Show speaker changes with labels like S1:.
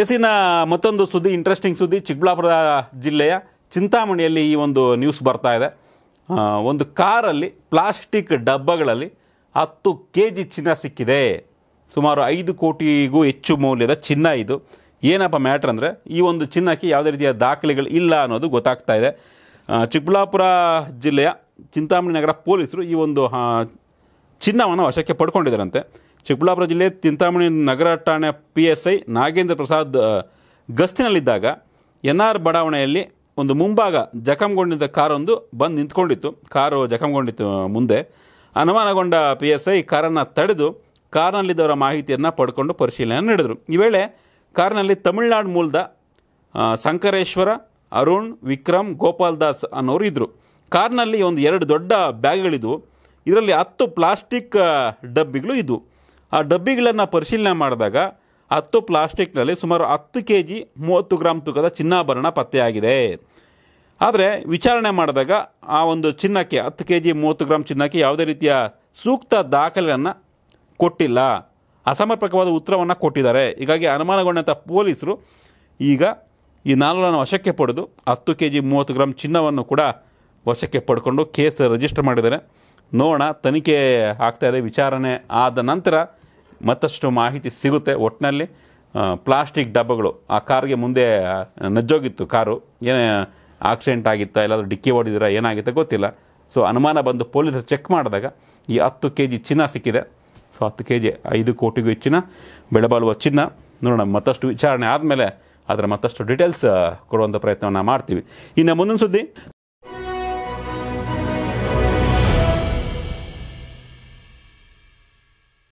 S1: ಎಸಿನ ಮತ್ತೊಂದು ಸುದ್ದಿ ಇಂಟ್ರೆಸ್ಟಿಂಗ್ ಸುದ್ದಿ ಚಿಕ್ಕಬಳ್ಳಾಪುರ ಜಿಲ್ಲೆಯ ಚಿಂತಾಮಣಿಯಲ್ಲಿ ಈ ಒಂದು ನ್ಯೂಸ್ ಬರ್ತಾ ಇದೆ ಒಂದು ಕಾರಲ್ಲಿ ಪ್ಲಾಸ್ಟಿಕ್ ಡಬ್ಬಗಳಲ್ಲಿ ಹತ್ತು ಕೆ ಜಿ ಚಿನ್ನ ಸಿಕ್ಕಿದೆ ಸುಮಾರು ಐದು ಕೋಟಿಗೂ ಹೆಚ್ಚು ಮೌಲ್ಯದ ಚಿನ್ನ ಇದು ಏನಪ್ಪ ಮ್ಯಾಟ್ರ್ ಅಂದರೆ ಈ ಒಂದು ಚಿನ್ನಕ್ಕೆ ಯಾವುದೇ ರೀತಿಯ ದಾಖಲೆಗಳು ಇಲ್ಲ ಅನ್ನೋದು ಗೊತ್ತಾಗ್ತಾ ಇದೆ ಚಿಕ್ಕಬಳ್ಳಾಪುರ ಜಿಲ್ಲೆಯ ಚಿಂತಾಮಣಿ ನಗರ ಪೊಲೀಸರು ಈ ಒಂದು ಚಿನ್ನವನ್ನು ವಶಕ್ಕೆ ಪಡ್ಕೊಂಡಿದ್ದಾರಂತೆ ಚಿಕ್ಕಬಳ್ಳಾಪುರ ಜಿಲ್ಲೆ ಚಿಂತಾಮಣಿ ನಗರ ಠಾಣೆ P S I Nagendra Prasad ಗಸ್ತಿನಲ್ಲಿದ್ದಾಗ ಎನ್ ಆರ್ ಬಡಾವಣೆಯಲ್ಲಿ ಒಂದು ಮುಂಭಾಗ ಜಖಂಗೊಂಡಿದ್ದ ಕಾರೊಂದು ಬಂದು ನಿಂತ್ಕೊಂಡಿತ್ತು ಕಾರು ಜಖಂಗೊಂಡಿತ್ತು ಮುಂದೆ ಅನುಮಾನಗೊಂಡ ಪಿ ಎಸ್ ಐ ಕಾರನ್ನು ತಡೆದು ಕಾರ್ನಲ್ಲಿದ್ದವರ ಮಾಹಿತಿಯನ್ನು ಪಡ್ಕೊಂಡು ಪರಿಶೀಲನೆ ನಡೆದರು ಈ ವೇಳೆ ಕಾರ್ನಲ್ಲಿ ತಮಿಳುನಾಡು ಮೂಲದ ಶಂಕರೇಶ್ವರ ಅರುಣ್ ವಿಕ್ರಮ್ ಗೋಪಾಲ್ ದಾಸ್ ಅನ್ನೋರು ಇದ್ದರು ಕಾರ್ನಲ್ಲಿ ಒಂದು ಎರಡು ದೊಡ್ಡ ಬ್ಯಾಗ್ಗಳಿದ್ವು ಇದರಲ್ಲಿ ಹತ್ತು ಪ್ಲಾಸ್ಟಿಕ್ ಡಬ್ಬಿಗಳು ಇದ್ವು ಆ ಡಬ್ಬಿಗಳನ್ನು ಪರಿಶೀಲನೆ ಮಾಡಿದಾಗ ಹತ್ತು ಪ್ಲಾಸ್ಟಿಕ್ನಲ್ಲಿ ಸುಮಾರು ಹತ್ತು ಕೆ ಜಿ ಮೂವತ್ತು ಗ್ರಾಮ್ ತೂಕದ ಚಿನ್ನಾಭರಣ ಪತ್ತೆಯಾಗಿದೆ ಆದರೆ ವಿಚಾರಣೆ ಮಾಡಿದಾಗ ಆ ಒಂದು ಚಿನ್ನಕ್ಕೆ ಹತ್ತು ಕೆ ಜಿ ಮೂವತ್ತು ಗ್ರಾಮ್ ಚಿನ್ನಕ್ಕೆ ಯಾವುದೇ ರೀತಿಯ ಸೂಕ್ತ ದಾಖಲೆಯನ್ನು ಕೊಟ್ಟಿಲ್ಲ ಅಸಮರ್ಪಕವಾದ ಉತ್ತರವನ್ನು ಕೊಟ್ಟಿದ್ದಾರೆ ಹೀಗಾಗಿ ಅನುಮಾನಗೊಂಡಂಥ ಪೊಲೀಸರು ಈಗ ಈ ನಾಲ್ವರನ್ನು ವಶಕ್ಕೆ ಪಡೆದು ಹತ್ತು ಕೆ ಜಿ ಮೂವತ್ತು ಗ್ರಾಮ್ ಚಿನ್ನವನ್ನು ಕೂಡ ವಶಕ್ಕೆ ಪಡ್ಕೊಂಡು ಕೇಸ್ ರಿಜಿಸ್ಟರ್ ಮಾಡಿದ್ದಾರೆ ನೋಡೋಣ ತನಿಖೆ ಆಗ್ತಾಯಿದೆ ವಿಚಾರಣೆ ಆದ ನಂತರ ಮತ್ತಷ್ಟು ಮಾಹಿತಿ ಸಿಗುತ್ತೆ ಒಟ್ಟಿನಲ್ಲಿ ಪ್ಲಾಸ್ಟಿಕ್ ಡಬ್ಬಗಳು ಆ ಕಾರ್ಗೆ ಮುಂದೆ ನಜ್ಜೋಗಿತ್ತು ಕಾರು ಏನೇ ಆಕ್ಸಿಡೆಂಟ್ ಆಗಿತ್ತಾ ಎಲ್ಲಾದರೂ ಡಿಕ್ಕಿ ಹೊಡೆದಿರಾ ಏನಾಗಿತ್ತು ಗೊತ್ತಿಲ್ಲ ಸೊ ಅನುಮಾನ ಬಂದು ಪೊಲೀಸರು ಚೆಕ್ ಮಾಡಿದಾಗ ಈ ಹತ್ತು ಕೆ ಜಿ ಚಿನ್ನ ಸಿಕ್ಕಿದೆ ಸೊ ಹತ್ತು ಕೆ ಜಿ ಐದು ಕೋಟಿಗೂ ಹೆಚ್ಚಿನ ಬೆಳೆಬಾಳುವ ಚಿನ್ನ ನೋಡೋಣ ಮತ್ತಷ್ಟು ವಿಚಾರಣೆ ಆದಮೇಲೆ ಅದರ ಮತ್ತಷ್ಟು ಡೀಟೇಲ್ಸ್ ಕೊಡುವಂಥ ಪ್ರಯತ್ನವನ್ನು ಮಾಡ್ತೀವಿ ಇನ್ನು ಮುಂದಿನ ಸುದ್ದಿ